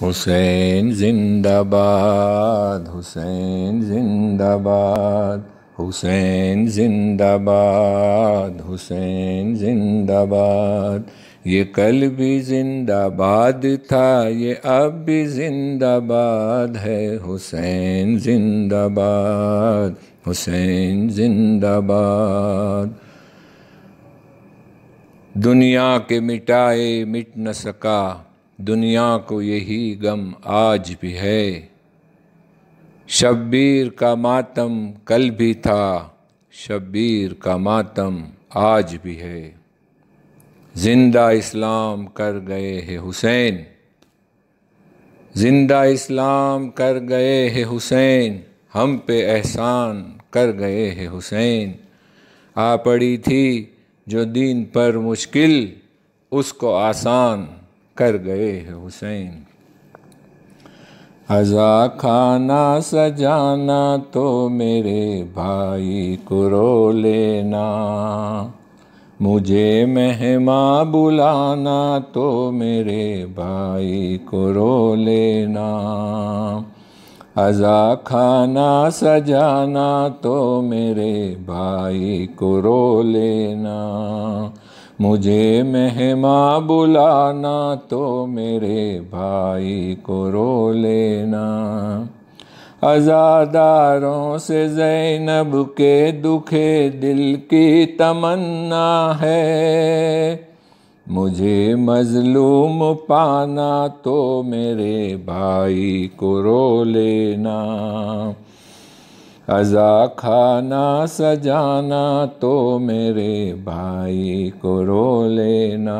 हुसैन जिंदाबाद हुसैन जिंदाबाद हुसैन जिंदाबाद हुसैन जिंदाबाद ये कल भी जिंदाबाद था ये अब भी जिंदाबाद है हुसैन जिंदाबाद हुसैन जिंदाबाद दुनिया के मिटाए मिट न सका दुनिया को यही गम आज भी है शब्बीर का मातम कल भी था शब्बीर का मातम आज भी है जिंदा इस्लाम कर गए है हुसैन जिंदा इस्लाम कर गए है हुसैन हम पे एहसान कर गए है हुसैन आ पड़ी थी जो दीन पर मुश्किल उसको आसान कर गए हैं हुसैन अजा खाना सजाना तो मेरे भाई को रो लेना मुझे मेहमा बुलाना तो मेरे भाई को रो लेना अजा खाना सजाना तो मेरे भाई को रो लेना मुझे मेहमा बुलाना तो मेरे भाई को रो लेना अजादारों से जैनब के दुखे दिल की तमन्ना है मुझे मजलूम पाना तो मेरे भाई को रो लेना अजा खाना सजाना तो मेरे भाई को रो लेना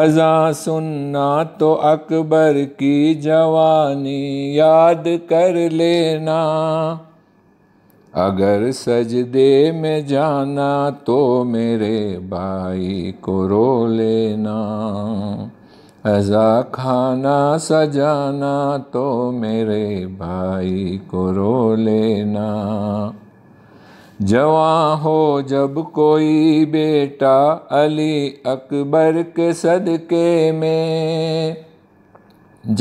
अजा सुनना तो अकबर की जवानी याद कर लेना अगर सजदे में जाना तो मेरे भाई को रो लेना ऐसा खाना सजाना तो मेरे भाई को रो लेना जवा हो जब कोई बेटा अली अकबर के सदके में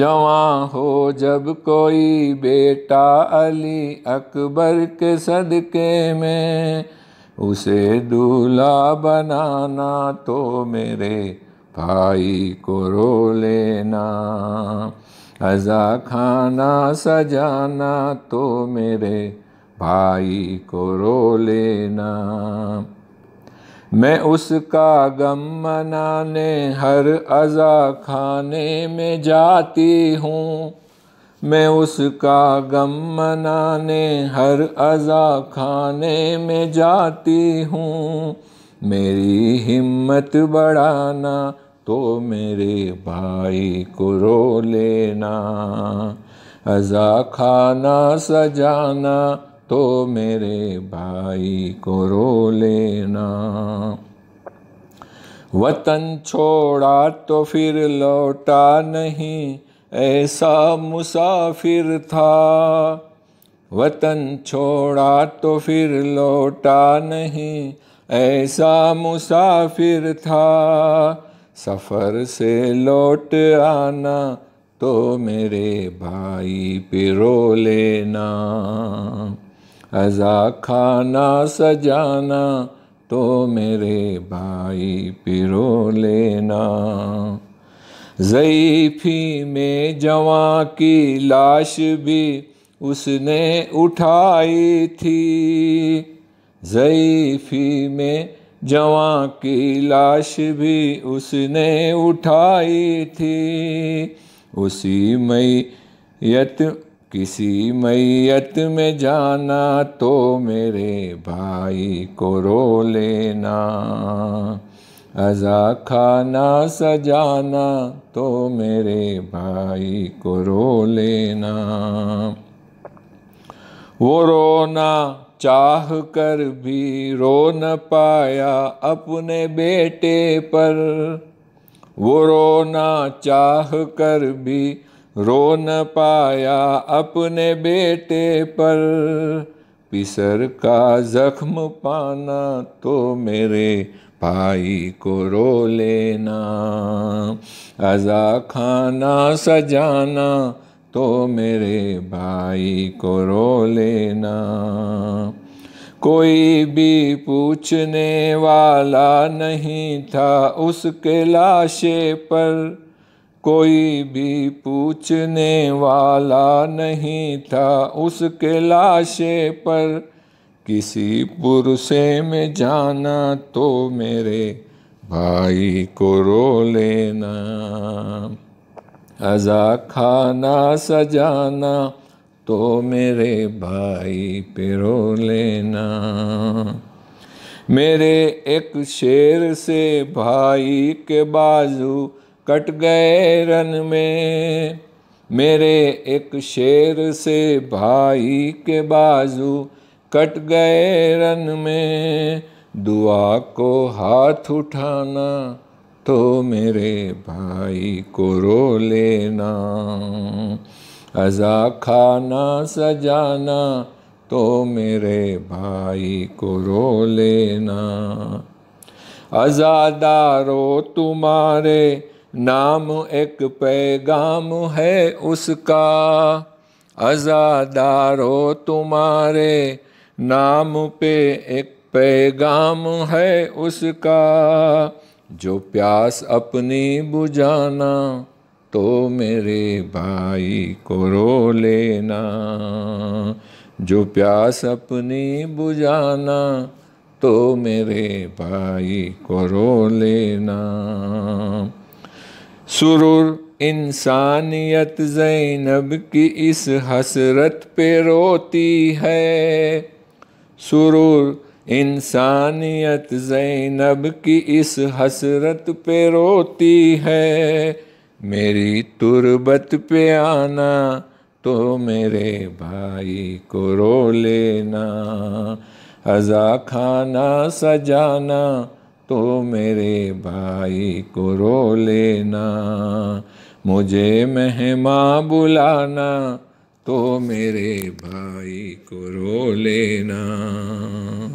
जवा हो जब कोई बेटा अली अकबर के सदके में उसे दूल्हा बनाना तो मेरे भाई को रो लेना अजा खाना सजाना तो मेरे भाई को रो लेना मैं उसका गम मनाने हर अजा खाने में जाती हूँ मैं उसका गम मनाने हर अजा खाने में जाती हूँ मेरी हिम्मत बढ़ाना तो मेरे भाई को रो लेना अजा खाना सजाना तो मेरे भाई को रो लेना वतन छोड़ा तो फिर लौटा नहीं ऐसा मुसाफिर था वतन छोड़ा तो फिर लौटा नहीं ऐसा मुसाफिर था सफ़र से लौट आना तो मेरे भाई पिरो लेना अजा खाना सजाना तो मेरे भाई पिरो लेना ज़ईफी में जवा की लाश भी उसने उठाई थी ज़ईफी में जवा की लाश भी उसने उठाई थी उसी मैयत किसी मैयत में जाना तो मेरे भाई को रो लेना अजा खाना सजाना तो मेरे भाई को रो लेना वो रोना चाह कर भी रो न पाया अपने बेटे पर वो रोना चाह कर भी रो न पाया अपने बेटे पर पिसर का जख्म पाना तो मेरे भाई को रो लेना अजा खाना सजाना तो मेरे भाई को रो लेना कोई भी पूछने वाला नहीं था उसके लाशे पर कोई भी पूछने वाला नहीं था उसके लाशे पर किसी पुरुषे में जाना तो मेरे भाई को रो लेना अजा खाना सजाना तो मेरे भाई पे रो लेना मेरे एक शेर से भाई के बाजू कट गए रन में मेरे एक शेर से भाई के बाजू कट गए रन में दुआ को हाथ उठाना तो मेरे भाई को रो लेना अजा खाना सजाना तो मेरे भाई को रो लेना अजादारो तुम्हारे नाम एक पैगाम है उसका अजादारो तुम्हारे नाम पे एक पैगाम है उसका जो प्यास अपनी बुझाना तो मेरे भाई को रो लेना जो प्यास अपनी बुझाना तो मेरे भाई को रो लेना सुरूर इंसानियत जैनब की इस हसरत पे रोती है सुरूर इंसानियत जैनब की इस हसरत पे रोती है मेरी तुरबत पे आना तो मेरे भाई को रो लेना हजा खाना सजाना तो मेरे भाई को रो लेना मुझे मेहमा बुलाना तो मेरे भाई को रो लेना